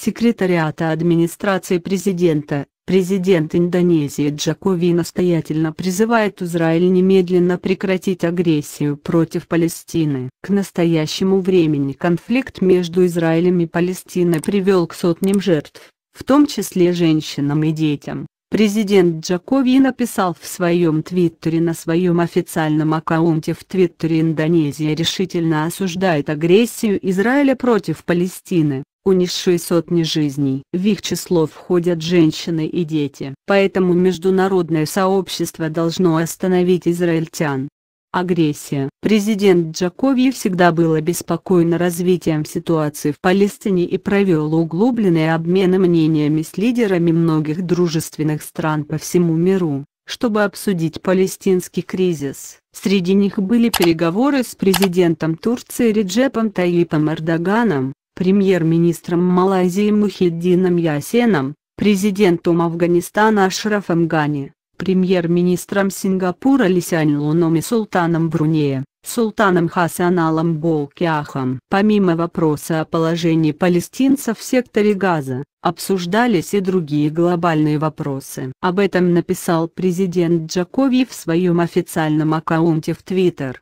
секретариата администрации президента, президент Индонезии Джакови настоятельно призывает Израиль немедленно прекратить агрессию против Палестины. К настоящему времени конфликт между Израилем и Палестиной привел к сотням жертв, в том числе женщинам и детям. Президент Джакови написал в своем твиттере на своем официальном аккаунте в твиттере Индонезия решительно осуждает агрессию Израиля против Палестины унесшие сотни жизней. В их число входят женщины и дети. Поэтому международное сообщество должно остановить израильтян. Агрессия. Президент Джакови всегда был обеспокоен развитием ситуации в Палестине и провел углубленные обмены мнениями с лидерами многих дружественных стран по всему миру, чтобы обсудить палестинский кризис. Среди них были переговоры с президентом Турции Реджепом Таилипом Эрдоганом, премьер-министром Малайзии Мухиддином Ясеном, президентом Афганистана Ашрафом Гани, премьер-министром Сингапура Лисянь Луном и султаном Брунея, султаном Хасаналом Болкиахом. Помимо вопроса о положении палестинцев в секторе Газа, обсуждались и другие глобальные вопросы. Об этом написал президент Джакови в своем официальном аккаунте в Твиттер.